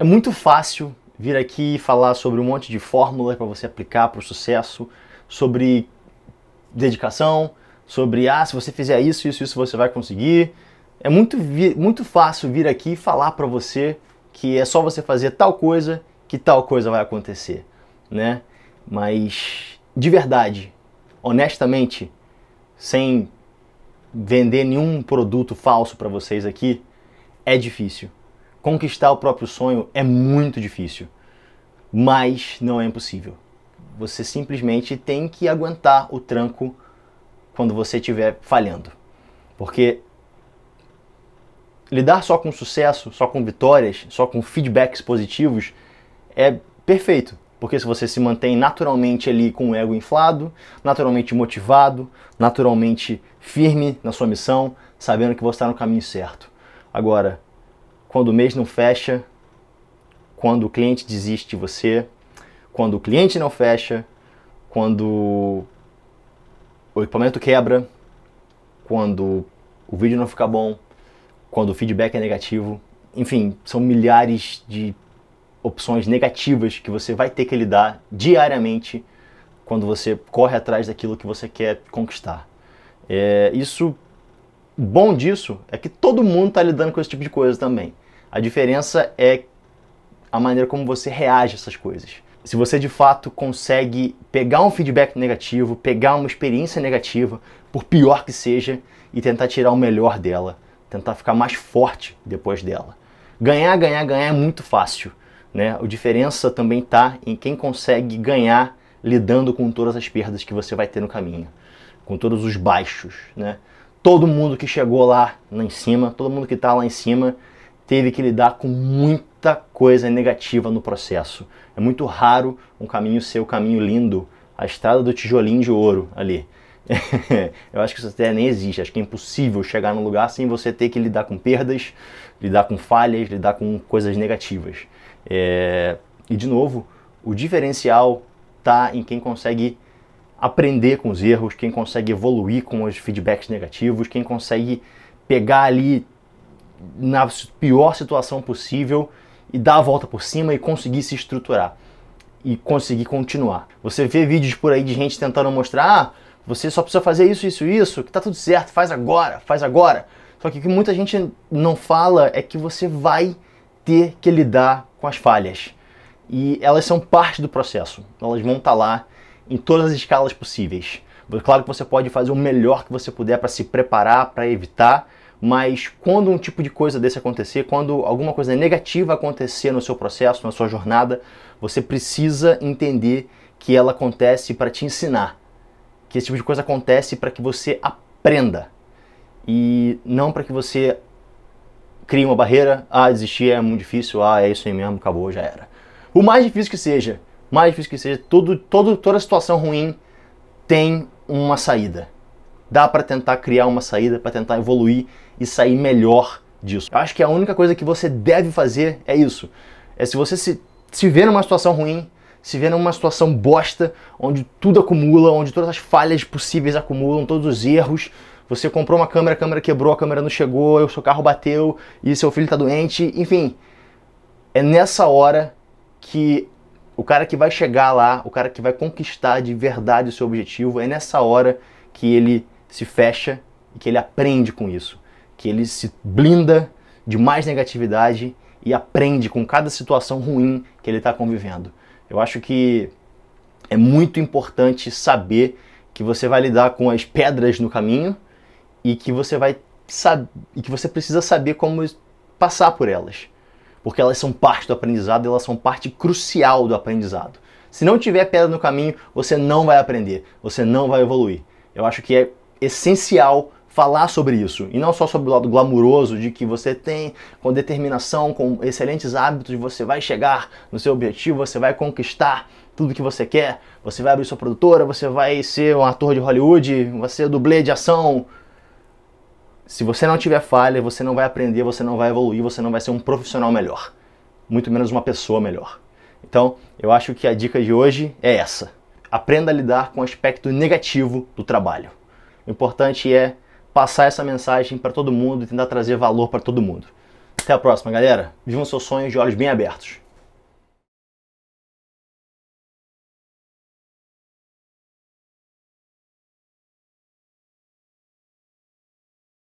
É muito fácil vir aqui e falar sobre um monte de fórmula para você aplicar para o sucesso, sobre dedicação, sobre ah, se você fizer isso, isso, isso você vai conseguir. É muito, muito fácil vir aqui e falar para você que é só você fazer tal coisa que tal coisa vai acontecer, né? Mas de verdade, honestamente, sem vender nenhum produto falso para vocês aqui, é difícil Conquistar o próprio sonho é muito difícil, mas não é impossível. Você simplesmente tem que aguentar o tranco quando você estiver falhando. Porque lidar só com sucesso, só com vitórias, só com feedbacks positivos é perfeito. Porque se você se mantém naturalmente ali com o ego inflado, naturalmente motivado, naturalmente firme na sua missão, sabendo que você está no caminho certo. Agora, quando o mês não fecha, quando o cliente desiste de você, quando o cliente não fecha, quando o equipamento quebra, quando o vídeo não fica bom, quando o feedback é negativo. Enfim, são milhares de opções negativas que você vai ter que lidar diariamente quando você corre atrás daquilo que você quer conquistar. É, isso bom disso é que todo mundo está lidando com esse tipo de coisa também. A diferença é a maneira como você reage a essas coisas. Se você de fato consegue pegar um feedback negativo, pegar uma experiência negativa, por pior que seja, e tentar tirar o melhor dela, tentar ficar mais forte depois dela. Ganhar, ganhar, ganhar é muito fácil. Né? A diferença também está em quem consegue ganhar lidando com todas as perdas que você vai ter no caminho, com todos os baixos. Né? todo mundo que chegou lá, lá em cima, todo mundo que está lá em cima, teve que lidar com muita coisa negativa no processo. É muito raro um caminho ser o caminho lindo, a estrada do tijolinho de ouro ali. Eu acho que isso até nem existe, acho que é impossível chegar num lugar sem você ter que lidar com perdas, lidar com falhas, lidar com coisas negativas. É... E de novo, o diferencial está em quem consegue aprender com os erros, quem consegue evoluir com os feedbacks negativos, quem consegue pegar ali na pior situação possível e dar a volta por cima e conseguir se estruturar e conseguir continuar. Você vê vídeos por aí de gente tentando mostrar, ah, você só precisa fazer isso, isso, isso, que tá tudo certo, faz agora, faz agora. Só que o que muita gente não fala é que você vai ter que lidar com as falhas. E elas são parte do processo. Elas vão estar tá lá em todas as escalas possíveis. Claro que você pode fazer o melhor que você puder para se preparar, para evitar, mas quando um tipo de coisa desse acontecer, quando alguma coisa negativa acontecer no seu processo, na sua jornada, você precisa entender que ela acontece para te ensinar, que esse tipo de coisa acontece para que você aprenda e não para que você crie uma barreira, ah, desistir é muito difícil, ah, é isso aí mesmo, acabou, já era. O mais difícil que seja, mais difícil que seja, tudo, todo, toda situação ruim tem uma saída. Dá para tentar criar uma saída, para tentar evoluir e sair melhor disso. Eu acho que a única coisa que você deve fazer é isso. É se você se, se vê numa situação ruim, se vê numa situação bosta, onde tudo acumula, onde todas as falhas possíveis acumulam, todos os erros. Você comprou uma câmera, a câmera quebrou, a câmera não chegou, o seu carro bateu e seu filho está doente, enfim. É nessa hora que o cara que vai chegar lá, o cara que vai conquistar de verdade o seu objetivo, é nessa hora que ele se fecha e que ele aprende com isso, que ele se blinda de mais negatividade e aprende com cada situação ruim que ele está convivendo. Eu acho que é muito importante saber que você vai lidar com as pedras no caminho e que você vai e que você precisa saber como passar por elas porque elas são parte do aprendizado, elas são parte crucial do aprendizado. Se não tiver pedra no caminho, você não vai aprender, você não vai evoluir. Eu acho que é essencial falar sobre isso e não só sobre o lado glamuroso de que você tem com determinação, com excelentes hábitos, você vai chegar no seu objetivo, você vai conquistar tudo que você quer, você vai abrir sua produtora, você vai ser um ator de Hollywood, você é dublê de ação, se você não tiver falha, você não vai aprender, você não vai evoluir, você não vai ser um profissional melhor, muito menos uma pessoa melhor. Então, eu acho que a dica de hoje é essa. Aprenda a lidar com o aspecto negativo do trabalho. O importante é passar essa mensagem para todo mundo e tentar trazer valor para todo mundo. Até a próxima, galera. Vivam seus sonhos de olhos bem abertos.